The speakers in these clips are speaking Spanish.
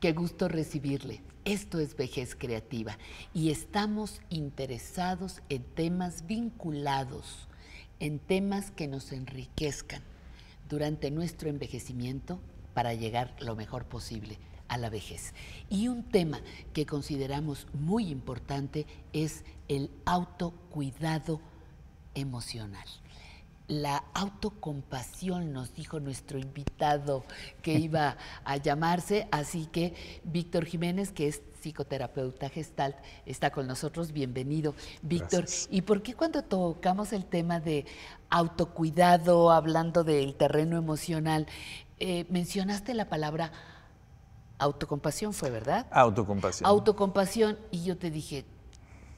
Qué gusto recibirle. Esto es Vejez Creativa y estamos interesados en temas vinculados, en temas que nos enriquezcan durante nuestro envejecimiento para llegar lo mejor posible a la vejez. Y un tema que consideramos muy importante es el autocuidado emocional la autocompasión, nos dijo nuestro invitado que iba a llamarse. Así que Víctor Jiménez, que es psicoterapeuta gestalt, está con nosotros. Bienvenido, Víctor. ¿Y por qué cuando tocamos el tema de autocuidado, hablando del terreno emocional, eh, mencionaste la palabra autocompasión, fue verdad? Autocompasión. Autocompasión. Y yo te dije,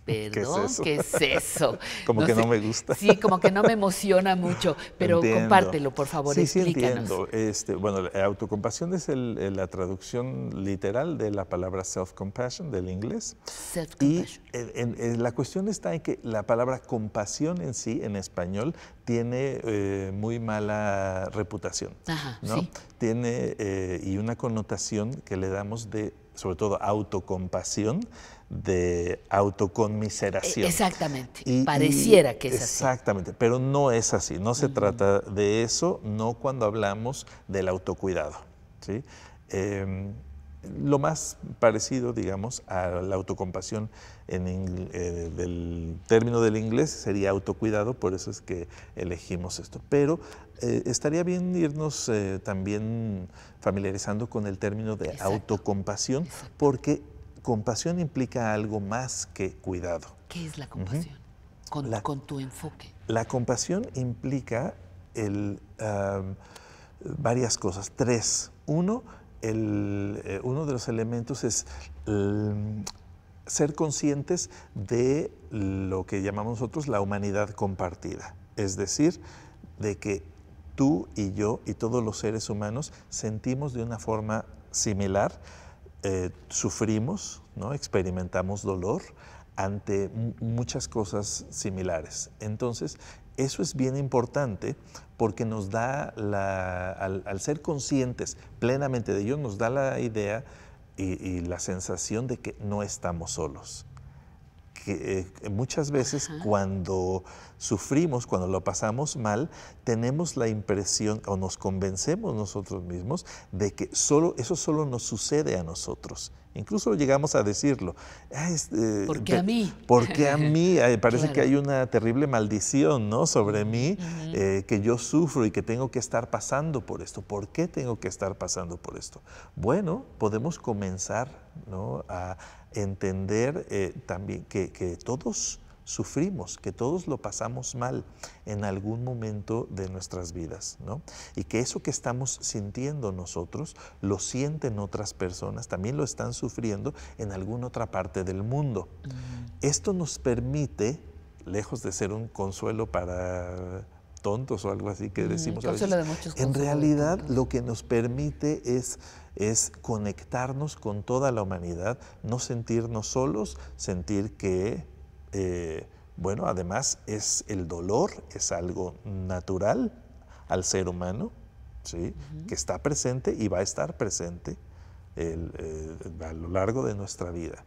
Perdón, ¿qué es eso? como que no me gusta. Sí, como que no me emociona mucho, pero compártelo, por favor, sí, explícanos. Sí, entiendo. Este, bueno, autocompasión es la traducción literal de la palabra self-compassion del inglés. Self-compassion. Y eh, en, eh, la cuestión está en que la palabra compasión en sí, en español, tiene eh, muy mala reputación. Ajá, sí. Tiene y una connotación que le damos de, sobre todo, autocompasión de autoconmiseración. Exactamente, pareciera que es así. Exactamente, pero no es así, no se trata de eso, no cuando hablamos del autocuidado. Em, lo más parecido, digamos, a la autocompasión en eh, del término del inglés sería autocuidado, por eso es que elegimos esto. Pero eh, estaría bien irnos eh, también familiarizando con el término de autocompasión, porque compasión implica algo más que cuidado. ¿Qué es la compasión? con, tu enfoque. La compasión implica varias cosas, tres. Uno, eh, uno de los elementos es ser conscientes de lo que llamamos nosotros la humanidad compartida, es decir, de que tú y yo y todos los seres humanos sentimos de una forma similar, eh, sufrimos, ¿no? experimentamos dolor ante muchas cosas similares. Entonces, eso es bien importante porque nos da, al, ser conscientes plenamente de ello, nos da la idea y la sensación de que no estamos solos. Eh, muchas veces cuando sufrimos, cuando lo pasamos mal, tenemos la impresión o nos convencemos nosotros mismos de que solo, eso solo nos sucede a nosotros. Incluso llegamos a decirlo. Ah, eh, este, porque a mí? Porque a mí? parece que hay una terrible maldición ¿no? sobre mí, eh, que yo sufro y que tengo que estar pasando por esto. ¿Por qué tengo que estar pasando por esto? Bueno, podemos comenzar ¿no? a, entender eh, también que, todos sufrimos, que todos lo pasamos mal en algún momento de nuestras vidas, ¿no? Y que eso que estamos sintiendo nosotros lo sienten otras personas, también lo están sufriendo en alguna otra parte del mundo. Esto nos permite, lejos de ser un consuelo para tontos o algo así que mm, decimos a veces. en realidad lo que nos permite es, conectarnos con toda la humanidad, no sentirnos solos, sentir que, eh, bueno, además es el dolor, es algo natural al ser humano, ¿sí? que está presente y va a estar presente eh, a lo largo de nuestra vida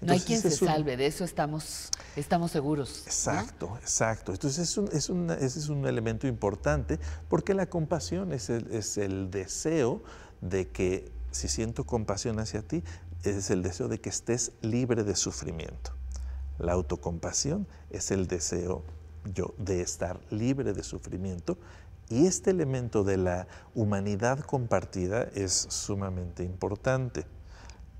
no hay quien se salve, de eso estamos, estamos seguros. Exacto, exacto. Entonces es ese es un elemento importante porque la compasión es el, es el deseo de que, si siento compasión hacia ti, es el deseo de que estés libre de sufrimiento. La autocompasión es el deseo yo de estar libre de sufrimiento y este elemento de la humanidad compartida es sumamente importante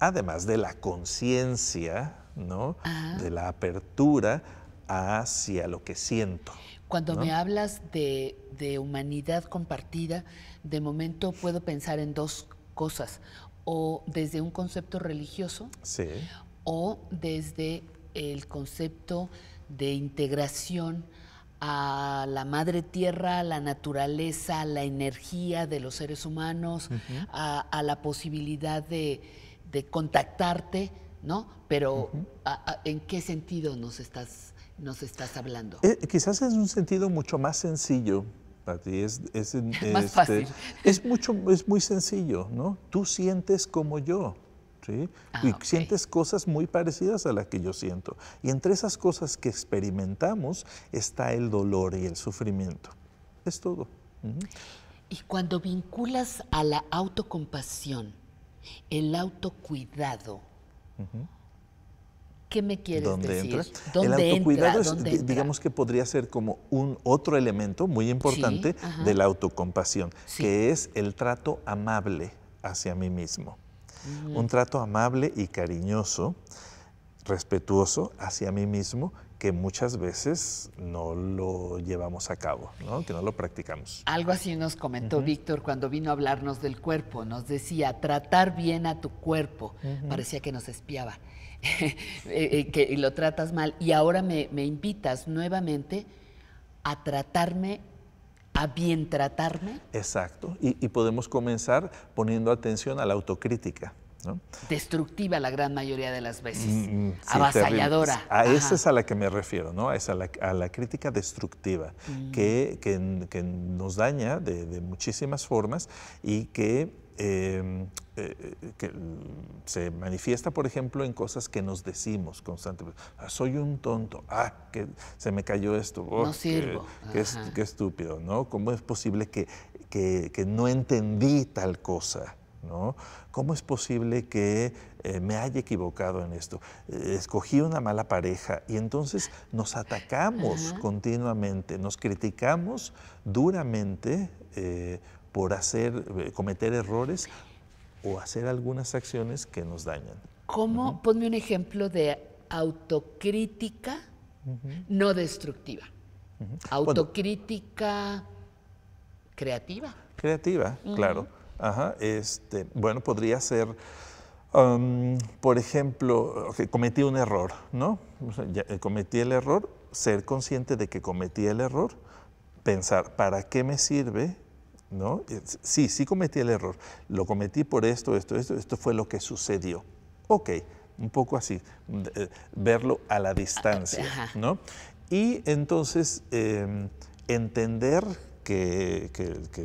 además de la conciencia, ¿no? De la apertura hacia lo que siento. Cuando me hablas de, humanidad compartida, de momento puedo pensar en dos cosas, o desde un concepto religioso, o desde el concepto de integración a la madre tierra, a la naturaleza, a la energía de los seres humanos, a la posibilidad de, de contactarte, ¿no? Pero ¿en qué sentido nos estás, nos estás hablando? Eh, quizás es un sentido mucho más sencillo. Para ti es, más este, fácil. es mucho es muy sencillo, ¿no? Tú sientes como yo. ¿Sí? y ah, sientes cosas muy parecidas a las que yo siento. Y entre esas cosas que experimentamos está el dolor y el sufrimiento. Es todo. Y cuando vinculas a la autocompasión, el autocuidado. ¿Qué me quieres decir? el autocuidado, digamos que podría ser como un otro elemento muy importante de la autocompasión, que es el trato amable hacia mí mismo. Un trato amable y cariñoso respetuoso hacia mí mismo que muchas veces no lo llevamos a cabo, ¿no? que no lo practicamos. Algo así nos comentó Víctor cuando vino a hablarnos del cuerpo. Nos decía, tratar bien a tu cuerpo. Parecía que nos espiaba. Eh, eh, que lo tratas mal. Y ahora me, invitas nuevamente a tratarme a bien tratarme. Exacto, y, podemos comenzar poniendo atención a la autocrítica. Destructiva la gran mayoría de las veces, mm, mm, avasalladora. A esa es a la que me refiero, ¿no? a la, a crítica destructiva mm. que, nos daña de, muchísimas formas y em, eh, eh, que se manifiesta, por ejemplo, en cosas que nos decimos constantemente. Ah, soy un tonto, ah, que se me cayó esto, no oh, sirvo. Qué, estúpido, ¿no? ¿Cómo es posible que no entendí tal cosa? ¿Cómo es posible que eh, me haya equivocado en esto? Eh, escogí una mala pareja y entonces nos atacamos continuamente, nos criticamos duramente eh, por cometer errores o hacer algunas acciones que nos dañan. ¿Cómo? Ponme un ejemplo de autocrítica no destructiva. Autocrítica creativa. Creativa, claro Ajá, este, bueno, podría ser, por ejemplo, que cometí un error, ¿no? Eh, cometí el error, ser consciente de que cometí el error, pensar, ¿para qué me sirve? ¿No? Eh, sí, sí cometí el error, lo cometí por esto, esto, esto, esto fue lo que sucedió. Ok, un poco así, eh, verlo a la distancia, ¿no? Y entonces em, entender que,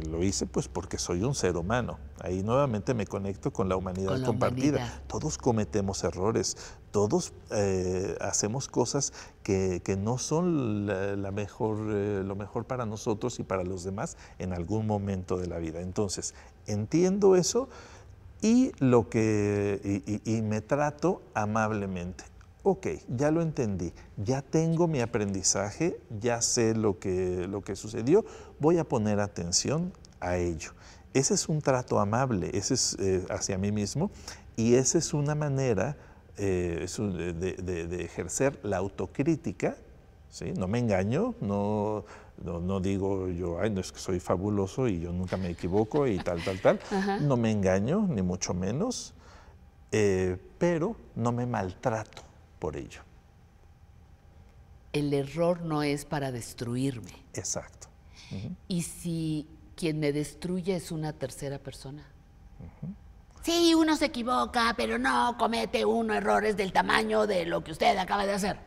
lo hice pues porque soy un ser humano. Ahí nuevamente me conecto con la humanidad compartida. Todos cometemos errores, todos eh, hacemos cosas que, no son la, mejor, eh, lo mejor para nosotros y para los demás en algún momento de la vida. Entonces, entiendo eso y, lo que, y me trato amablemente ok, ya lo entendí, ya tengo mi aprendizaje, ya sé lo que, lo que sucedió, voy a poner atención a ello. Ese es un trato amable, ese es eh, hacia mí mismo y esa es una manera eh, de, ejercer la autocrítica. ¿sí? No me engaño, no, no, digo yo, ay, no es que soy fabuloso y yo nunca me equivoco y tal, tal, tal. No me engaño, ni mucho menos, eh, pero no me maltrato por ello. El error no es para destruirme. Exacto. ¿Y si quien me destruye es una tercera persona? Sí, uno se equivoca, pero no comete uno errores del tamaño de lo que usted acaba de hacer.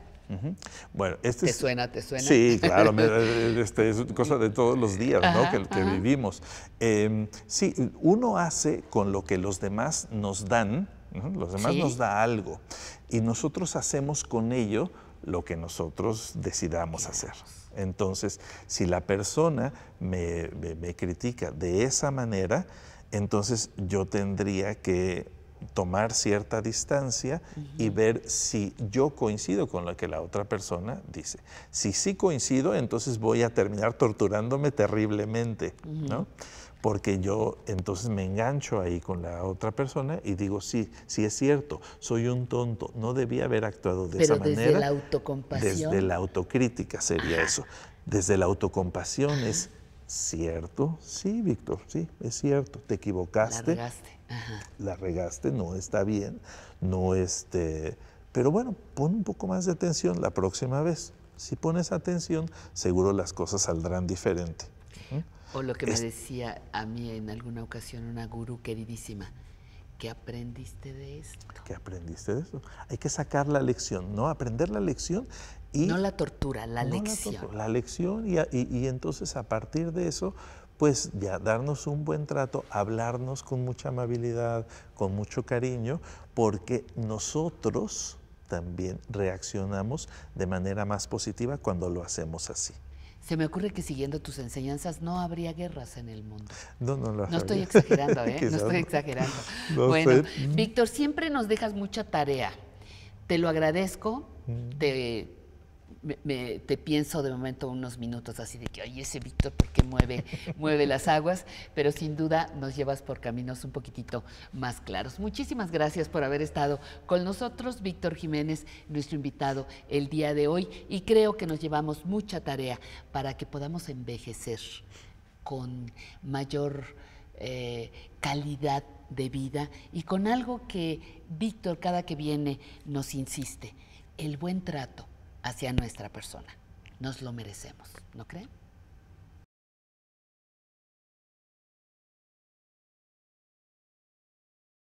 Bueno, este ¿Te suena, te suena? Sí, claro, este, es cosa de todos los días ¿no? que, vivimos. Em, sí, uno hace con lo que los demás nos dan los demás nos da algo y nosotros hacemos con ello lo que nosotros decidamos hacer. Entonces, si la persona me, critica de esa manera, entonces yo tendría que tomar cierta distancia y ver si yo coincido con lo que la otra persona dice. Si sí coincido, entonces voy a terminar torturándome terriblemente, ¿no? porque yo entonces me engancho ahí con la otra persona y digo, sí, sí es cierto, soy un tonto, no debía haber actuado de esa manera. Desde la autocompasión. Desde la autocrítica sería eso. Desde la autocompasión es cierto, sí, Víctor, sí, es cierto, te equivocaste. La regaste. La regaste, no está bien, no este... Pero bueno, pon un poco más de atención la próxima vez. Si pones atención, seguro las cosas saldrán diferente. O lo que me decía a mí en alguna ocasión una gurú queridísima, ¿qué aprendiste de esto? ¿Qué aprendiste de esto? Hay que sacar la lección, ¿no? Aprender la lección y... No la tortura, la lección. La, lección y entonces a partir de eso pues ya darnos un buen trato, hablarnos con mucha amabilidad, con mucho cariño, porque nosotros también reaccionamos de manera más positiva cuando lo hacemos así. Se me ocurre que siguiendo tus enseñanzas no habría guerras en el mundo. No, no haría. No estoy exagerando, ¿eh? no estoy exagerando. bueno, Víctor, siempre nos dejas mucha tarea. Te lo agradezco. Mm. Te te pienso de momento unos minutos así de que, oye, ese Víctor, que mueve, mueve las aguas? Pero sin duda nos llevas por caminos un poquitito más claros. Muchísimas gracias por haber estado con nosotros, Víctor Jiménez, nuestro invitado el día de hoy, y creo que nos llevamos mucha tarea para que podamos envejecer con mayor eh, calidad de vida y con algo que Víctor cada que viene nos insiste, el buen trato hacia nuestra persona. Nos lo merecemos, ¿no creen?